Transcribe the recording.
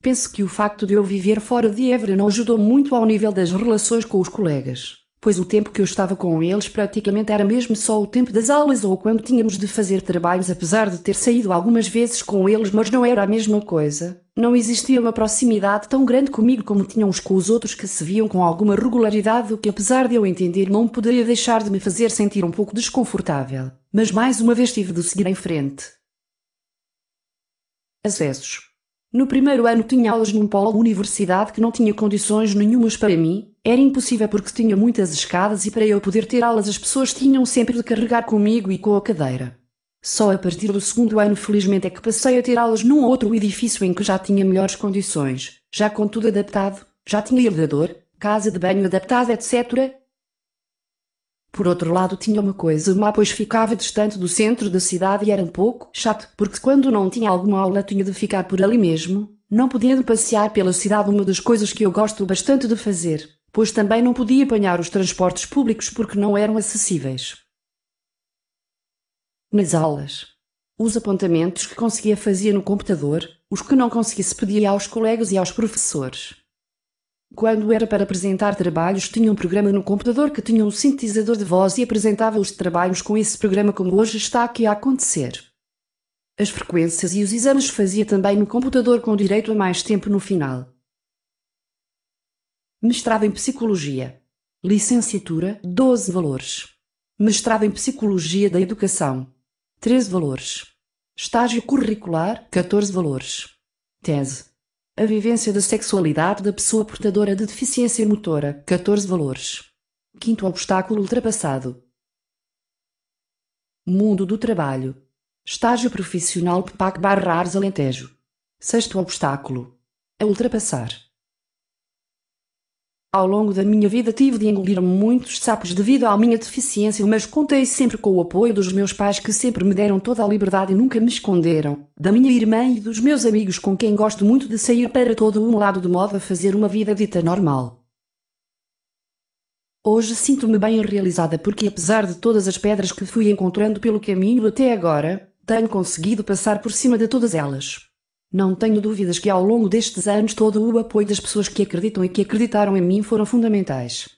Penso que o facto de eu viver fora de Évora não ajudou muito ao nível das relações com os colegas, pois o tempo que eu estava com eles praticamente era mesmo só o tempo das aulas ou quando tínhamos de fazer trabalhos, apesar de ter saído algumas vezes com eles, mas não era a mesma coisa. Não existia uma proximidade tão grande comigo como tinham os com os outros que se viam com alguma regularidade, o que, apesar de eu entender, não poderia deixar de me fazer sentir um pouco desconfortável. Mas mais uma vez tive de seguir em frente. Acessos no primeiro ano tinha aulas num polo universidade que não tinha condições nenhumas para mim, era impossível porque tinha muitas escadas e para eu poder ter aulas as pessoas tinham sempre de carregar comigo e com a cadeira. Só a partir do segundo ano felizmente é que passei a ter aulas num outro edifício em que já tinha melhores condições, já com tudo adaptado, já tinha elevador, casa de banho adaptada etc, por outro lado, tinha uma coisa: o pois ficava distante do centro da cidade e era um pouco chato, porque quando não tinha alguma aula tinha de ficar por ali mesmo, não podendo passear pela cidade, uma das coisas que eu gosto bastante de fazer, pois também não podia apanhar os transportes públicos porque não eram acessíveis. Nas aulas, os apontamentos que conseguia fazia no computador, os que não conseguisse pedia aos colegas e aos professores. Quando era para apresentar trabalhos, tinha um programa no computador que tinha um sintetizador de voz e apresentava os trabalhos com esse programa, como hoje está aqui a acontecer. As frequências e os exames fazia também no computador, com direito a mais tempo no final. Mestrado em Psicologia. Licenciatura, 12 valores. Mestrado em Psicologia da Educação, 13 valores. Estágio curricular, 14 valores. Tese. A vivência da sexualidade da pessoa portadora de deficiência motora. 14 valores. Quinto obstáculo ultrapassado. Mundo do trabalho. Estágio profissional PPAC barra Alentejo. Sexto obstáculo. A ultrapassar. Ao longo da minha vida tive de engolir muitos sapos devido à minha deficiência, mas contei sempre com o apoio dos meus pais que sempre me deram toda a liberdade e nunca me esconderam, da minha irmã e dos meus amigos com quem gosto muito de sair para todo um lado de modo a fazer uma vida dita normal. Hoje sinto-me bem realizada porque apesar de todas as pedras que fui encontrando pelo caminho até agora, tenho conseguido passar por cima de todas elas. Não tenho dúvidas que ao longo destes anos todo o apoio das pessoas que acreditam e que acreditaram em mim foram fundamentais.